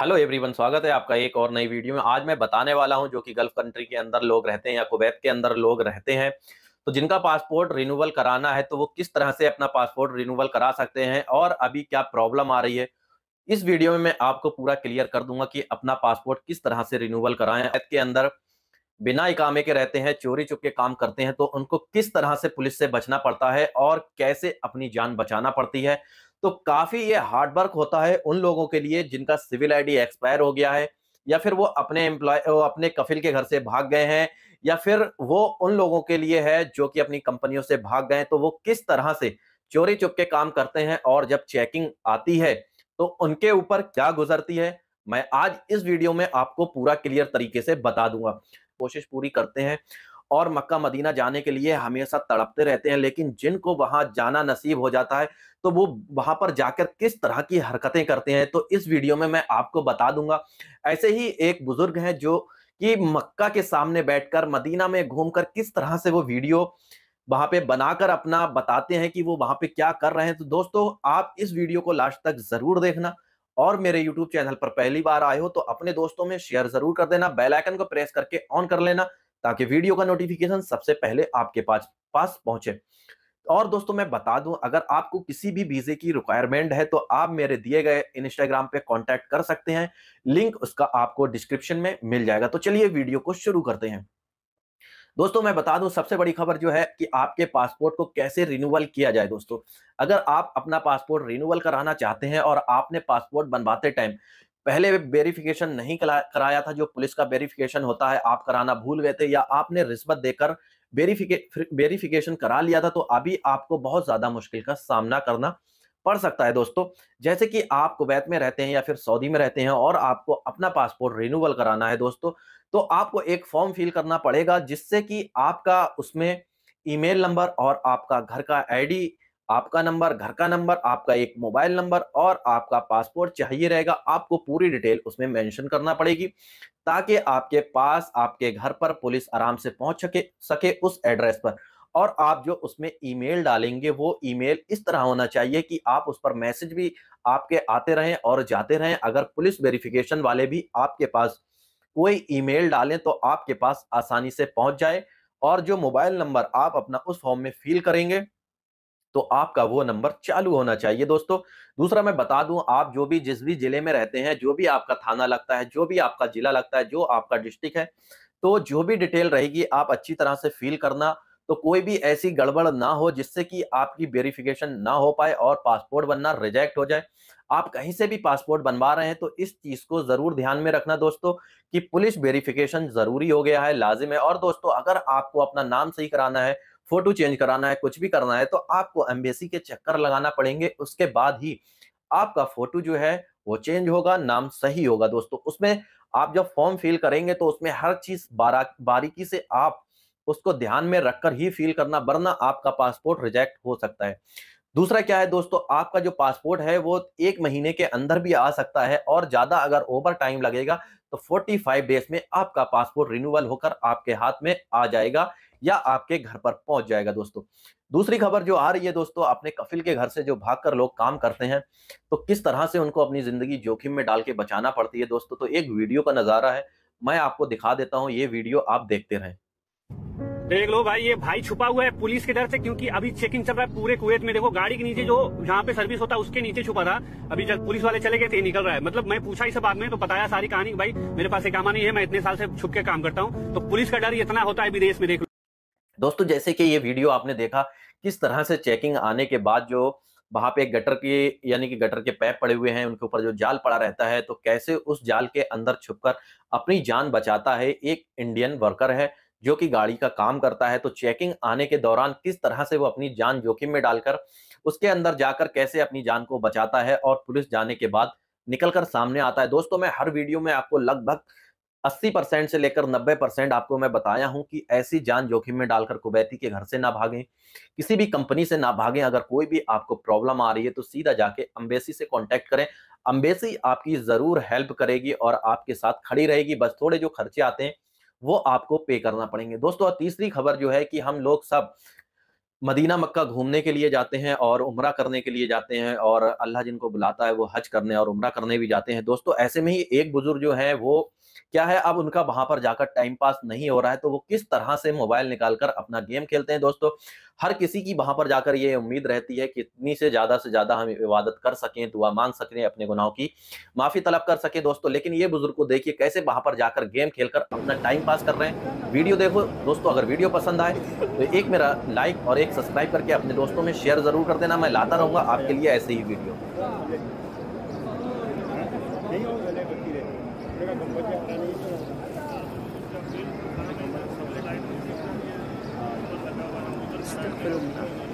Hello everyone स्वागत है आपका एक और नई वीडियो में आज मैं बताने वाला हूं जो कि गल्फ कंट्री के अंदर लोग रहते हैं या कुवैत के अंदर लोग रहते हैं तो जिनका पासपोर्ट रिन्यूअल कराना है तो वो किस तरह से अपना पासपोर्ट रिन्यूअल करा सकते हैं और अभी क्या प्रॉब्लम आ रही है इस वीडियो में मैं आपको पूरा क्लियर कर दूंगा कि अपना पासपोर्ट किस तरह से रिन्यूअल कराएं के अंदर बिना इकामे के रहते हैं चोरी चुप के काम करते हैं तो उनको किस तरह से पुलिस से बचना पड़ता है और कैसे अपनी जान बचाना पड़ती है तो काफी ये हार्ड वर्क होता है उन लोगों के लिए जिनका सिविल आईडी एक्सपायर हो गया है या फिर वो अपने एम्प्लॉय अपने कफिल के घर से भाग गए हैं या फिर वो उन लोगों के लिए है जो कि अपनी कंपनियों से भाग गए तो वो किस तरह से चोरी चुप के काम करते हैं और जब चेकिंग आती है तो उनके ऊपर क्या गुजरती है मैं आज इस वीडियो में आपको पूरा क्लियर तरीके से बता दूंगा कोशिश पूरी करते हैं और मक्का मदीना जाने के लिए हमेशा तड़पते रहते हैं लेकिन जिनको वहां जाना नसीब हो जाता है तो वो वहां पर जाकर किस तरह की हरकतें करते हैं तो इस वीडियो में मैं आपको बता दूंगा ऐसे ही एक बुजुर्ग हैं जो कि मक्का के सामने बैठकर मदीना में घूमकर किस तरह से वो वीडियो वहां पे बनाकर अपना बताते हैं कि वो वहां पे क्या कर रहे हैं तो दोस्तों आप इस वीडियो को लास्ट तक जरूर देखना और मेरे YouTube चैनल पर पहली बार आए हो तो अपने दोस्तों में शेयर जरूर कर देना बेल आइकन को प्रेस करके ऑन कर लेना ताकि वीडियो का नोटिफिकेशन सबसे पहले आपके पास पास पहुंचे और दोस्तों मैं बता दूं अगर आपको किसी भी वीजे की रिक्वायरमेंट है तो आप मेरे दिए गए इंस्टाग्राम पे कांटेक्ट कर सकते हैं लिंक उसका आपको डिस्क्रिप्शन में मिल जाएगा तो चलिए वीडियो को शुरू करते हैं दोस्तों मैं बता दूं सबसे बड़ी खबर जो है कि आपके पासपोर्ट को कैसे रिन्यूअल किया जाए दोस्तों अगर आप अपना पासपोर्ट रिन्यूअल कराना चाहते हैं और आपने पासपोर्ट बनवाते टाइम पहले वेरिफिकेशन नहीं कराया था जो पुलिस का वेरिफिकेशन होता है आप कराना भूल गए थे या आपने रिश्वत देकर वेरिफिकेशन करा लिया था तो अभी आपको बहुत ज्यादा मुश्किल का सामना करना पड़ सकता है दोस्तों जैसे कि आप कुवैत में रहते हैं या फिर सऊदी में रहते हैं और आपको अपना पासपोर्ट रिन्यूअल कराना है दोस्तों तो आपको एक फॉर्म फिल करना पड़ेगा जिससे कि आपका उसमें ईमेल नंबर और आपका घर का आईडी आपका नंबर घर का नंबर आपका एक मोबाइल नंबर और आपका पासपोर्ट चाहिए रहेगा आपको पूरी डिटेल उसमें मेंशन करना पड़ेगी ताकि आपके पास आपके घर पर पुलिस आराम से पहुंच सके सके उस एड्रेस पर और आप जो उसमें ईमेल डालेंगे वो ईमेल इस तरह होना चाहिए कि आप उस पर मैसेज भी आपके आते रहें और जाते रहें अगर पुलिस वेरिफिकेशन वाले भी आपके पास कोई ईमेल डालें तो आपके पास आसानी से पहुंच जाए और जो मोबाइल नंबर आप अपना उस फॉर्म में फिल करेंगे तो आपका वो नंबर चालू होना चाहिए दोस्तों दूसरा मैं बता दूं आप जो भी जिस भी जिले में रहते हैं जो भी आपका थाना लगता है जो भी आपका जिला लगता है जो आपका डिस्ट्रिक्ट है तो जो भी डिटेल रहेगी आप अच्छी तरह से फील करना तो कोई भी ऐसी गड़बड़ ना हो जिससे कि आपकी वेरिफिकेशन ना हो पाए और पासपोर्ट बनना रिजेक्ट हो जाए आप कहीं से भी पासपोर्ट बनवा रहे हैं तो इस चीज को जरूर ध्यान में रखना दोस्तों कि पुलिस वेरिफिकेशन जरूरी हो गया है लाजिम है और दोस्तों अगर आपको अपना नाम सही कराना है फोटो चेंज कराना है कुछ भी करना है तो आपको एम्बेसी के चक्कर लगाना पड़ेंगे उसके बाद ही आपका फोटो जो है वो चेंज होगा नाम सही होगा दोस्तों उसमें आप जब फॉर्म फिल करेंगे तो उसमें हर चीज बारीकी से आप उसको ध्यान में रखकर ही फिल करना वरना आपका पासपोर्ट रिजेक्ट हो सकता है दूसरा क्या है दोस्तों आपका जो पासपोर्ट है वो एक महीने के अंदर भी आ सकता है और ज्यादा अगर ओवर टाइम लगेगा तो 45 डेज में आपका पासपोर्ट रिन्यूअल होकर आपके हाथ में आ जाएगा या आपके घर पर पहुंच जाएगा दोस्तों दूसरी खबर जो आ रही है दोस्तों अपने कफिल के घर से जो भागकर लोग काम करते हैं तो किस तरह से उनको अपनी जिंदगी जोखिम में डाल के बचाना पड़ती है दोस्तों तो एक वीडियो का नजारा है मैं आपको दिखा देता हूँ ये वीडियो आप देखते रहे देख लो भाई ये भाई छुपा हुआ है पुलिस के डर से क्योंकि अभी चेकिंग चल रहा है पूरे कुवैत में देखो गाड़ी के नीचे जो जहाँ पे सर्विस होता है उसके नीचे छुपा था अभी जब पुलिस वाले चले गए थे निकल रहा है मतलब मैं पूछा इस बात में तो बताया सारी कहानी भाई मेरे पास एक कामा नहीं है मैं इतने साल से छुप के काम करता हूँ तो पुलिस का डर इतना होता है विदेश में देख दोस्तों जैसे कि ये वीडियो आपने देखा किस तरह से चेकिंग आने के बाद जो वहां पे गटर के यानी कि गटर के पैप पड़े हुए हैं उनके ऊपर जो जाल पड़ा रहता है तो कैसे उस जाल के अंदर छुपकर अपनी जान बचाता है एक इंडियन वर्कर है जो कि गाड़ी का काम करता है तो चेकिंग आने के दौरान किस तरह से वो अपनी जान जोखिम में डालकर उसके अंदर जाकर कैसे अपनी जान को बचाता है और पुलिस जाने के बाद निकलकर सामने आता है दोस्तों मैं हर वीडियो में आपको लगभग अस्सी परसेंट से लेकर नब्बे परसेंट आपको मैं बताया हूं कि ऐसी जान जोखिम में डालकर कुबैती के घर से ना भागें किसी भी कंपनी से ना भागें अगर कोई भी आपको प्रॉब्लम आ रही है तो सीधा जाके अम्बेसी से कांटेक्ट करें अम्बेसी आपकी ज़रूर हेल्प करेगी और आपके साथ खड़ी रहेगी बस थोड़े जो खर्चे आते हैं वो आपको पे करना पड़ेंगे दोस्तों तीसरी खबर जो है कि हम लोग सब मदीना मक्का घूमने के लिए जाते हैं और उम्र करने के लिए जाते हैं और अल्लाह जिनको बुलाता है वो हज करने और उम्र करने भी जाते हैं दोस्तों ऐसे में ही एक बुजुर्ग जो है वो क्या है अब उनका वहां पर जाकर टाइम पास नहीं हो रहा है तो वो किस तरह से मोबाइल निकालकर अपना गेम खेलते हैं दोस्तों हर किसी की वहां पर जाकर ये उम्मीद रहती है कि इतनी से ज्यादा से ज्यादा हम इबादत कर सकें दुआ मांग सकें अपने गुनाहों की माफी तलब कर सकें दोस्तों लेकिन ये बुजुर्ग को देखिए कैसे वहां पर जाकर गेम खेलकर अपना टाइम पास कर रहे हैं वीडियो देखो दोस्तों अगर वीडियो पसंद आए तो एक मेरा लाइक और एक सब्सक्राइब करके अपने दोस्तों में शेयर जरूर कर देना मैं लाता रहूंगा आपके लिए ऐसे ही वीडियो नहीं Gracias.